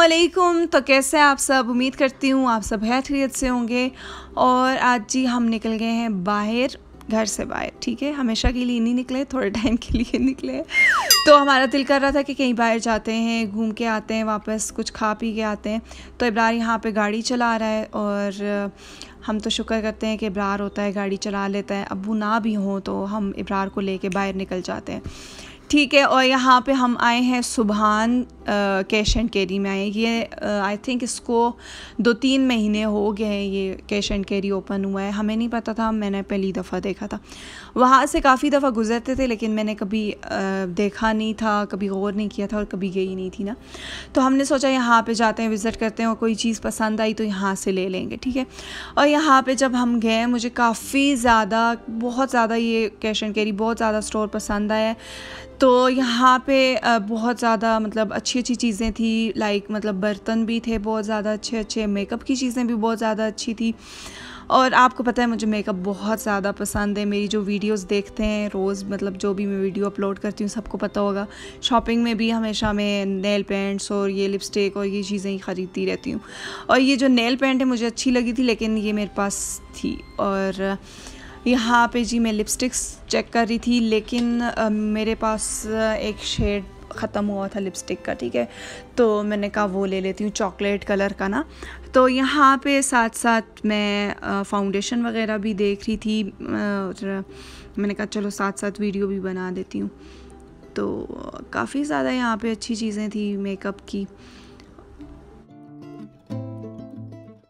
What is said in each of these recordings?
अलैकुम तो कैसे आप सब उम्मीद करती हूँ आप सब है से होंगे और आज जी हम निकल गए हैं बाहर घर से बाहर ठीक है हमेशा के लिए नहीं निकले थोड़े टाइम के लिए निकले तो हमारा दिल कर रहा था कि कहीं बाहर जाते हैं घूम के आते हैं वापस कुछ खा पी के आते हैं तो इब्रार यहाँ पे गाड़ी चला रहा है और हम तो शुक्र करते हैं कि इब्रार होता है गाड़ी चला लेता है अबू ना भी हों तो हम इब्रार को ले बाहर निकल जाते हैं ठीक है और यहाँ पे हम आए हैं सुबहान कैश एंड कैरी में आए ये आई uh, थिंक इसको दो तीन महीने हो गए हैं ये कैश एंड कैरी ओपन हुआ है हमें नहीं पता था मैंने पहली दफ़ा देखा था वहाँ से काफ़ी दफ़ा गुजरते थे लेकिन मैंने कभी uh, देखा नहीं था कभी गौर नहीं किया था और कभी गई नहीं थी ना तो हमने सोचा यहाँ पर जाते हैं विज़िट करते हैं और कोई चीज़ पसंद आई तो यहाँ से ले लेंगे ठीक है और यहाँ पर जब हम गए मुझे काफ़ी ज़्यादा बहुत ज़्यादा ये कैश एंड कैरी बहुत ज़्यादा स्टोर पसंद आया तो यहाँ पे uh, बहुत ज़्यादा मतलब अच्छी अच्छी अच्छी चीज़ें थी लाइक मतलब बर्तन भी थे बहुत ज़्यादा अच्छे अच्छे मेकअप की चीज़ें भी बहुत ज़्यादा अच्छी थी और आपको पता है मुझे मेकअप बहुत ज़्यादा पसंद है मेरी जो वीडियोस देखते हैं रोज़ मतलब जो भी मैं वीडियो अपलोड करती हूँ सबको पता होगा शॉपिंग में भी हमेशा मैं नेल पेंट्स और ये लिपस्टिक और ये चीज़ें ही ख़रीदती रहती हूँ और ये जो नेल पेंट है मुझे अच्छी लगी थी लेकिन ये मेरे पास थी और यहाँ पे जी मैं लिपस्टिक्स चेक कर रही थी लेकिन मेरे पास एक शेड ख़त्म हुआ था लिपस्टिक का ठीक है तो मैंने कहा वो ले लेती हूँ चॉकलेट कलर का ना तो यहाँ पे साथ साथ मैं फाउंडेशन वगैरह भी देख रही थी और मैंने कहा चलो साथ साथ वीडियो भी बना देती हूँ तो काफ़ी ज़्यादा यहाँ पे अच्छी चीज़ें थी मेकअप की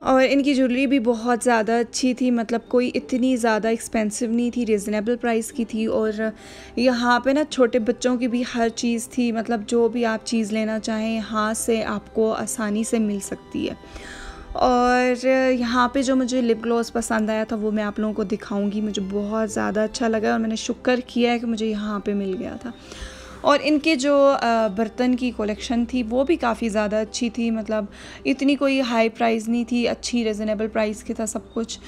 और इनकी ज्वेलरी भी बहुत ज़्यादा अच्छी थी मतलब कोई इतनी ज़्यादा एक्सपेंसिव नहीं थी रिजनेबल प्राइस की थी और यहाँ पे ना छोटे बच्चों की भी हर चीज़ थी मतलब जो भी आप चीज़ लेना चाहें यहाँ से आपको आसानी से मिल सकती है और यहाँ पे जो मुझे लिप ग्लॉस पसंद आया था वो मैं आप लोगों को दिखाऊंगी मुझे बहुत ज़्यादा अच्छा लगा और मैंने शुक्र किया है कि मुझे यहाँ पे मिल गया था और इनके जो बर्तन की कलेक्शन थी वो भी काफ़ी ज़्यादा अच्छी थी मतलब इतनी कोई हाई प्राइस नहीं थी अच्छी रिजनेबल प्राइस की था सब कुछ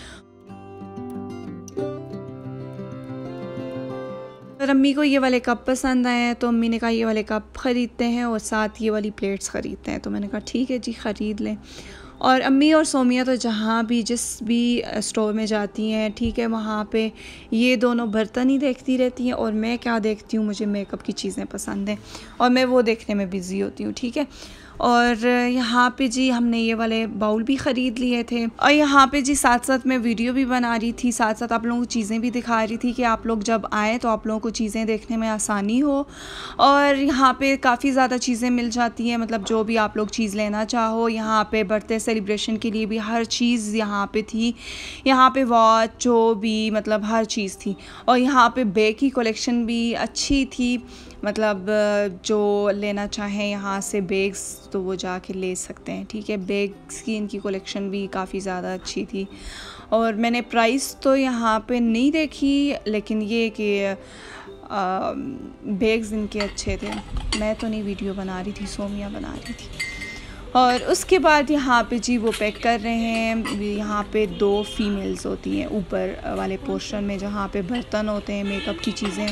अगर अम्मी को ये वाले कप पसंद आए हैं तो अम्मी ने कहा ये वाले कप ख़रीदते हैं और साथ ये वाली प्लेट्स ख़रीदते हैं तो मैंने कहा ठीक है जी ख़रीद लें और अम्मी और सोमिया तो जहाँ भी जिस भी स्टोर में जाती हैं ठीक है वहाँ पे ये दोनों बर्तन ही देखती रहती हैं और मैं क्या देखती हूँ मुझे मेकअप की चीज़ें पसंद हैं और मैं वो देखने में बिज़ी होती हूँ ठीक है और यहाँ पे जी हमने ये वाले बाउल भी ख़रीद लिए थे और यहाँ पे जी साथ साथ मैं वीडियो भी बना रही थी साथ साथ आप लोगों को चीज़ें भी दिखा रही थी कि आप लोग जब आएँ तो आप लोगों को चीज़ें देखने में आसानी हो और यहाँ पे काफ़ी ज़्यादा चीज़ें मिल जाती हैं मतलब जो भी आप लोग चीज़ लेना चाहो यहाँ पर बर्थडे सेलिब्रेशन के लिए भी हर चीज़ यहाँ पर थी यहाँ पर वॉच जो भी मतलब हर चीज़ थी और यहाँ पर बेग की कलेक्शन भी अच्छी थी मतलब जो लेना चाहें यहाँ से बैग्स तो वो जा के ले सकते हैं ठीक है बैग्स की इनकी कलेक्शन भी काफ़ी ज़्यादा अच्छी थी और मैंने प्राइस तो यहाँ पे नहीं देखी लेकिन ये कि बैग्स इनके अच्छे थे मैं तो नहीं वीडियो बना रही थी सोमिया बना रही थी और उसके बाद यहाँ पे जी वो पैक कर रहे हैं यहाँ पे दो फीमेल्स होती हैं ऊपर वाले पोर्शन में जहाँ पे बर्तन होते हैं मेकअप की चीज़ें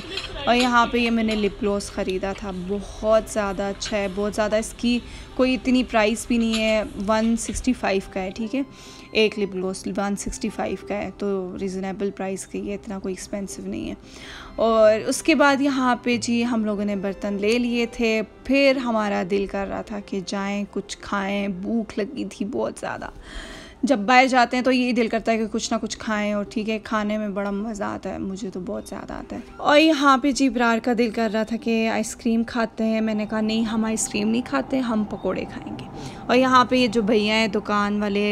और यहाँ पे ये मैंने लिप ग्लॉस ख़रीदा था बहुत ज़्यादा अच्छा है बहुत ज़्यादा इसकी कोई इतनी प्राइस भी नहीं है 165 का है ठीक है एक लिप ग्लॉस 165 का है तो रिजनेबल प्राइस के है इतना कोई एक्सपेंसिव नहीं है और उसके बाद यहाँ पे जी हम लोगों ने बर्तन ले लिए थे फिर हमारा दिल कर रहा था कि जाएं कुछ खाएं भूख लगी थी बहुत ज़्यादा जब बाहर जाते हैं तो यही दिल करता है कि कुछ ना कुछ खाएं और ठीक है खाने में बड़ा मज़ा आता है मुझे तो बहुत ज़्यादा आता है और यहाँ पे जीबरार का दिल कर रहा था कि आइसक्रीम खाते हैं मैंने कहा नहीं हम आइसक्रीम नहीं खाते हम पकोड़े खाएंगे और यहाँ पे ये जो भैया हैं दुकान वाले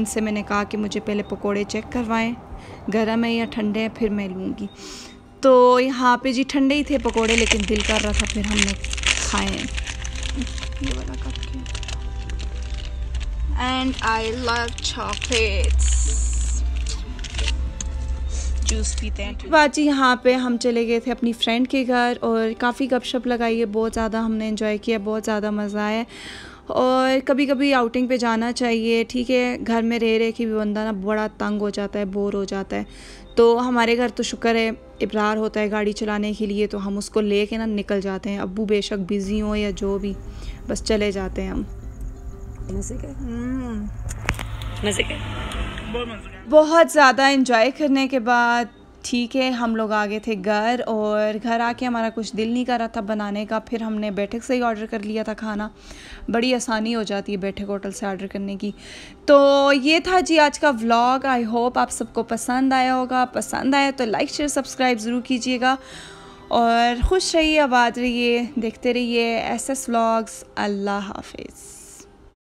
इनसे मैंने कहा कि मुझे पहले पकौड़े चेक करवाएँ गर्म है या ठंडे हैं फिर मैं लूँगी तो यहाँ पे जी ठंडे ही थे पकोड़े लेकिन दिल कर रहा था फिर हमने खाए ये वाला एंड आई लव चॉकलेट्स पीते हैं यहाँ पे हम चले गए थे अपनी फ्रेंड के घर और काफ़ी गपशप लगाई है बहुत ज़्यादा हमने एंजॉय किया बहुत ज़्यादा मज़ा आया और कभी कभी आउटिंग पे जाना चाहिए ठीक है घर में रह रहे कि भी बंदा ना बड़ा तंग हो जाता है बोर हो जाता है तो हमारे घर तो शुक्र है इबरार होता है गाड़ी चलाने के लिए तो हम उसको ले ना निकल जाते हैं अबू बेशक बिज़ी हों या जो भी बस चले जाते हैं हम मज़े हम्म। के बहुत ज़्यादा इन्जॉय करने के बाद ठीक है हम लोग आ गए थे घर और घर आके हमारा कुछ दिल नहीं कर रहा था बनाने का फिर हमने बैठक से ही ऑर्डर कर लिया था खाना बड़ी आसानी हो जाती है बैठक होटल से ऑर्डर करने की तो ये था जी आज का व्लॉग आई होप आप सबको पसंद आया होगा पसंद आया तो लाइक शेयर सब्सक्राइब ज़रूर कीजिएगा और खुश रहिए आबाद रहिए देखते रहिए एस एस व्लॉग्स अल्लाह हाफिज़